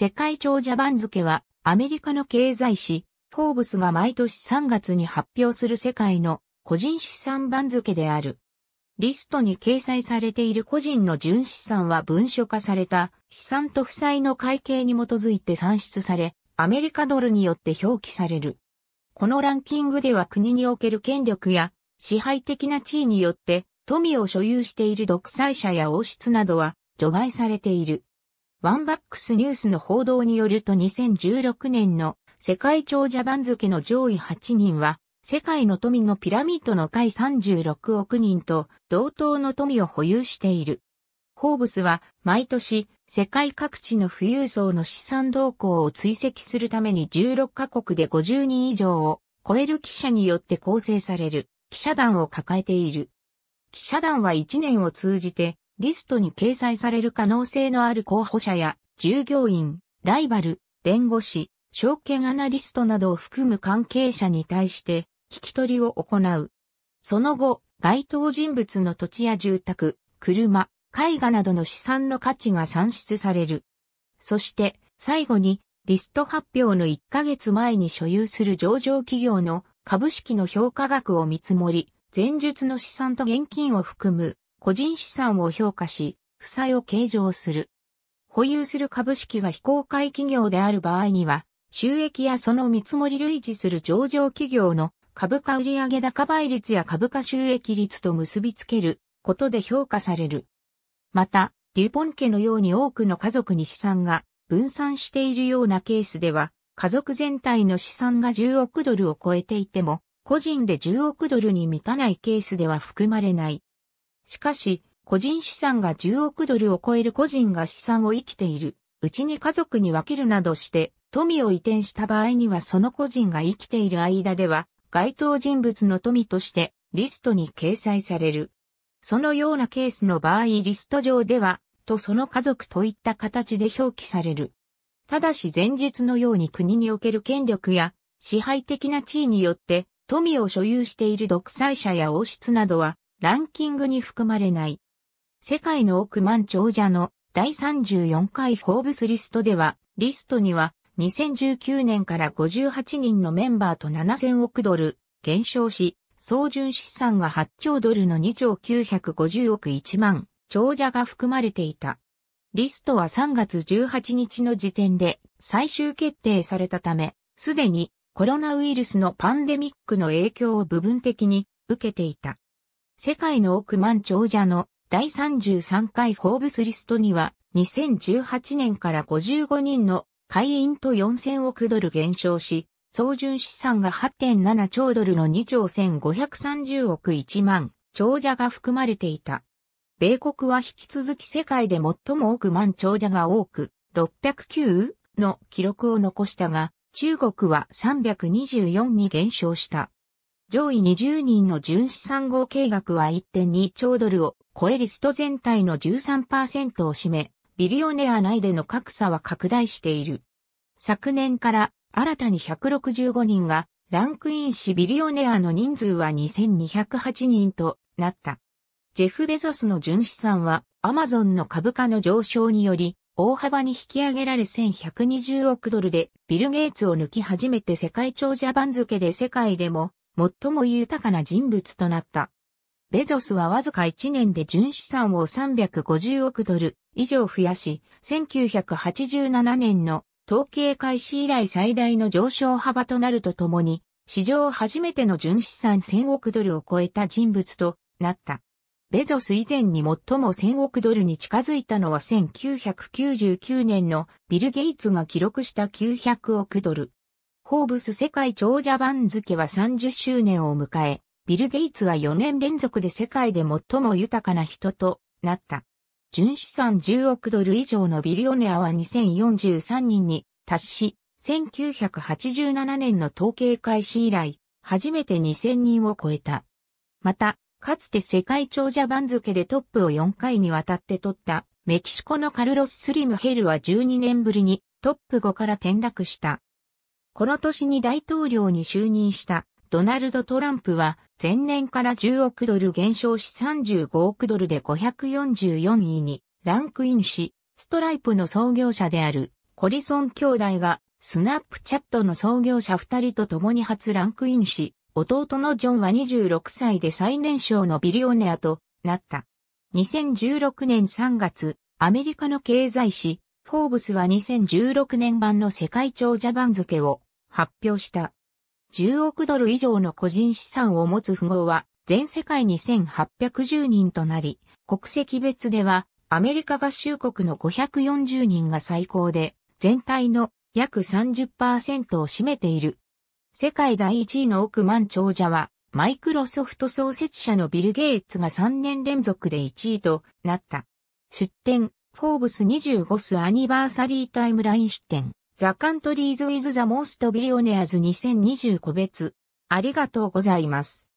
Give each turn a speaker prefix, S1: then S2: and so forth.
S1: 世界長者番付は、アメリカの経済誌、フォーブスが毎年3月に発表する世界の個人資産番付である。リストに掲載されている個人の純資産は文書化された資産と負債の会計に基づいて算出され、アメリカドルによって表記される。このランキングでは国における権力や支配的な地位によって富を所有している独裁者や王室などは除外されている。ワンバックスニュースの報道によると2016年の世界長者番付の上位8人は、世界の富のピラミッドの下位36億人と同等の富を保有している。ホーブスは毎年世界各地の富裕層の資産動向を追跡するために16カ国で50人以上を超える記者によって構成される記者団を抱えている。記者団は1年を通じてリストに掲載される可能性のある候補者や、従業員、ライバル、弁護士、証券アナリストなどを含む関係者に対して、聞き取りを行う。その後、該当人物の土地や住宅、車、絵画などの資産の価値が算出される。そして、最後に、リスト発表の1ヶ月前に所有する上場企業の株式の評価額を見積もり、前述の資産と現金を含む個人資産を評価し、負債を計上する。保有する株式が非公開企業である場合には、収益やその見積もり類似する上場企業の株価売上高倍率や株価収益率と結びつけることで評価される。また、デュポン家のように多くの家族に資産が分散しているようなケースでは、家族全体の資産が10億ドルを超えていても、個人で10億ドルに満たないケースでは含まれないしかし、個人資産が10億ドルを超える個人が資産を生きている。うちに家族に分けるなどして、富を移転した場合にはその個人が生きている間では、該当人物の富としてリストに掲載される。そのようなケースの場合リスト上では、とその家族といった形で表記される。ただし前述のように国における権力や支配的な地位によって富を所有している独裁者や王室などはランキングに含まれない。世界の億万長者の第34回フォーブスリストでは、リストには2019年から58人のメンバーと7000億ドル減少し、総純資産が8兆ドルの2兆950億1万長者が含まれていた。リストは3月18日の時点で最終決定されたため、すでにコロナウイルスのパンデミックの影響を部分的に受けていた。世界の億万長者の第33回フォーブスリストには、2018年から55人の会員と4000億ドル減少し、総純資産が8.7兆ドルの2兆1530億1万長者が含まれていた。米国は引き続き世界で最も億万長者が多く、609の記録を残したが、中国は324に減少した。上位20人の純資産合計額は1.2兆ドルを超えリスト全体の13%を占め、ビリオネア内での格差は拡大している。昨年から新たに165人がランクインしビリオネアの人数は2208人となった。ジェフ・ベゾスの純資産はアマゾンの株価の上昇により大幅に引き上げられ1120億ドルでビル・ゲイツを抜き始めて世界長者番付で世界でも最も豊かな人物となった。ベゾスはわずか1年で純資産を350億ドル以上増やし、1987年の統計開始以来最大の上昇幅となるとともに、史上初めての純資産1000億ドルを超えた人物となった。ベゾス以前に最も1000億ドルに近づいたのは1999年のビル・ゲイツが記録した900億ドル。ホーブス世界長者番付は30周年を迎え、ビル・ゲイツは4年連続で世界で最も豊かな人となった。純資産10億ドル以上のビリオネアは2043人に達し、1987年の統計開始以来、初めて2000人を超えた。また、かつて世界長者番付でトップを4回にわたって取ったメキシコのカルロス・スリムヘルは12年ぶりにトップ5から転落した。この年に大統領に就任したドナルド・トランプは前年から10億ドル減少し35億ドルで544位にランクインし、ストライプの創業者であるコリソン兄弟がスナップチャットの創業者2人と共に初ランクインし、弟のジョンは26歳で最年少のビリオネアとなった。2016年3月、アメリカの経済誌、フォーブスは2016年版の世界長者番付を発表した。10億ドル以上の個人資産を持つ富豪は全世界に1810人となり、国籍別ではアメリカ合衆国の540人が最高で、全体の約30%を占めている。世界第1位の億万長者は、マイクロソフト創設者のビル・ゲイツが3年連続で1位となった。出展、フォーブス25スアニバーサリータイムライン出展。ザ・カントリーズ・ウィズ・ザ・モースト・ビリオネアズ2020個別。ありがとうございます。